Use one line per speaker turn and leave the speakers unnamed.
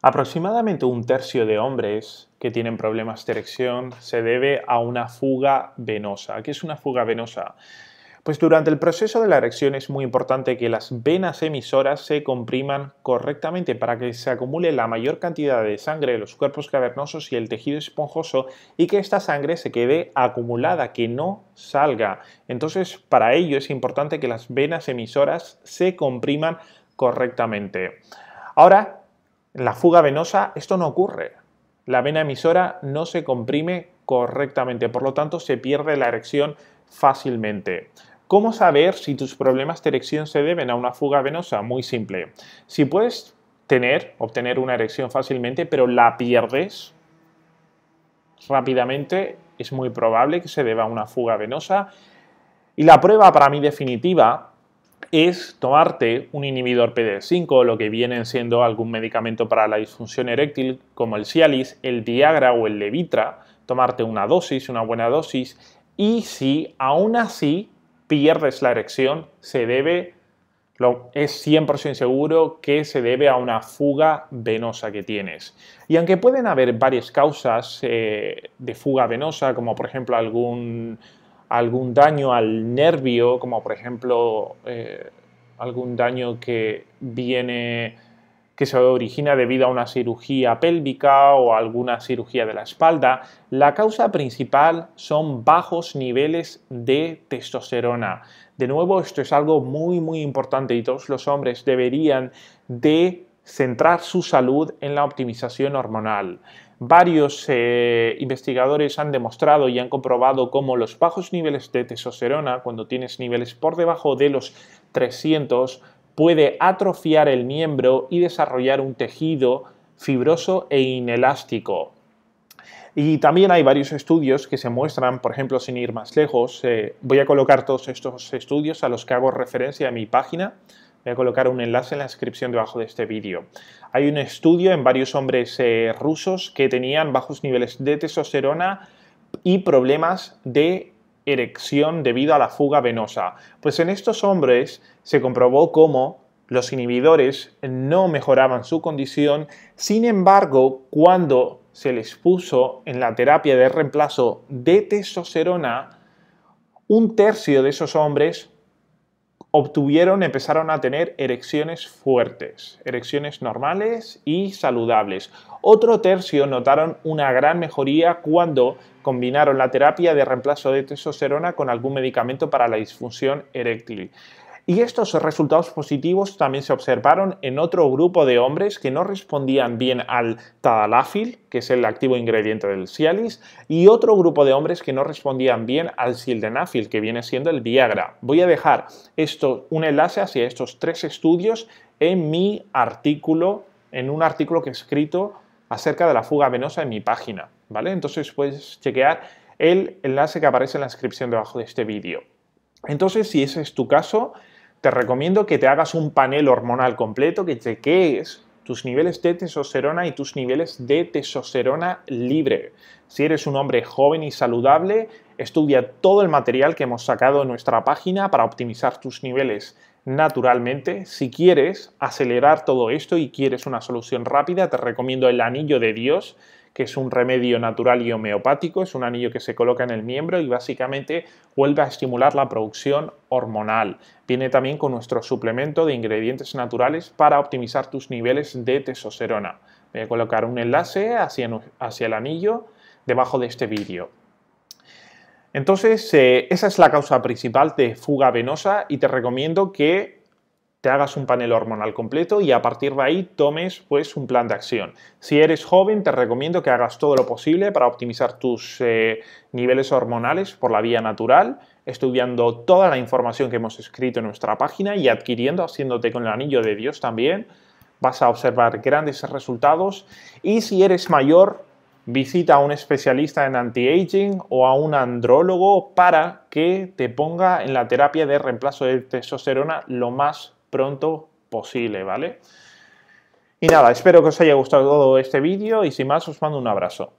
Aproximadamente un tercio de hombres que tienen problemas de erección se debe a una fuga venosa. ¿Qué es una fuga venosa? Pues durante el proceso de la erección es muy importante que las venas emisoras se compriman correctamente para que se acumule la mayor cantidad de sangre en los cuerpos cavernosos y el tejido esponjoso y que esta sangre se quede acumulada, que no salga. Entonces, para ello es importante que las venas emisoras se compriman correctamente. Ahora, la fuga venosa, esto no ocurre. La vena emisora no se comprime correctamente, por lo tanto se pierde la erección fácilmente. ¿Cómo saber si tus problemas de erección se deben a una fuga venosa? Muy simple. Si puedes tener, obtener una erección fácilmente, pero la pierdes rápidamente, es muy probable que se deba a una fuga venosa. Y la prueba para mí definitiva es tomarte un inhibidor PD5, lo que viene siendo algún medicamento para la disfunción eréctil como el Cialis, el Viagra o el Levitra, tomarte una dosis, una buena dosis, y si aún así pierdes la erección, se debe, es 100% seguro que se debe a una fuga venosa que tienes. Y aunque pueden haber varias causas eh, de fuga venosa, como por ejemplo algún algún daño al nervio, como por ejemplo eh, algún daño que viene que se origina debido a una cirugía pélvica o alguna cirugía de la espalda, la causa principal son bajos niveles de testosterona. De nuevo, esto es algo muy muy importante y todos los hombres deberían de centrar su salud en la optimización hormonal. Varios eh, investigadores han demostrado y han comprobado cómo los bajos niveles de testosterona, cuando tienes niveles por debajo de los 300, puede atrofiar el miembro y desarrollar un tejido fibroso e inelástico. Y también hay varios estudios que se muestran, por ejemplo, sin ir más lejos, eh, voy a colocar todos estos estudios a los que hago referencia en mi página, Voy a colocar un enlace en la descripción debajo de este vídeo. Hay un estudio en varios hombres eh, rusos que tenían bajos niveles de testosterona y problemas de erección debido a la fuga venosa. Pues en estos hombres se comprobó cómo los inhibidores no mejoraban su condición, sin embargo, cuando se les puso en la terapia de reemplazo de testosterona, un tercio de esos hombres obtuvieron, empezaron a tener erecciones fuertes, erecciones normales y saludables. Otro tercio notaron una gran mejoría cuando combinaron la terapia de reemplazo de testosterona con algún medicamento para la disfunción eréctil. Y estos resultados positivos también se observaron en otro grupo de hombres que no respondían bien al tadalafil, que es el activo ingrediente del Cialis, y otro grupo de hombres que no respondían bien al sildenafil, que viene siendo el Viagra. Voy a dejar esto, un enlace hacia estos tres estudios en mi artículo, en un artículo que he escrito acerca de la fuga venosa en mi página, ¿vale? Entonces puedes chequear el enlace que aparece en la descripción debajo de este vídeo. Entonces, si ese es tu caso, te recomiendo que te hagas un panel hormonal completo, que chequees tus niveles de testosterona y tus niveles de testosterona libre. Si eres un hombre joven y saludable, estudia todo el material que hemos sacado en nuestra página para optimizar tus niveles naturalmente. Si quieres acelerar todo esto y quieres una solución rápida, te recomiendo el anillo de Dios, que es un remedio natural y homeopático, es un anillo que se coloca en el miembro y básicamente vuelve a estimular la producción hormonal. Viene también con nuestro suplemento de ingredientes naturales para optimizar tus niveles de testosterona. Voy a colocar un enlace hacia, hacia el anillo debajo de este vídeo. Entonces, eh, esa es la causa principal de fuga venosa y te recomiendo que te hagas un panel hormonal completo y a partir de ahí tomes pues, un plan de acción. Si eres joven, te recomiendo que hagas todo lo posible para optimizar tus eh, niveles hormonales por la vía natural, estudiando toda la información que hemos escrito en nuestra página y adquiriendo, haciéndote con el anillo de Dios también, vas a observar grandes resultados. Y si eres mayor, visita a un especialista en anti-aging o a un andrólogo para que te ponga en la terapia de reemplazo de testosterona lo más pronto posible, ¿vale? Y nada, espero que os haya gustado todo este vídeo y sin más os mando un abrazo.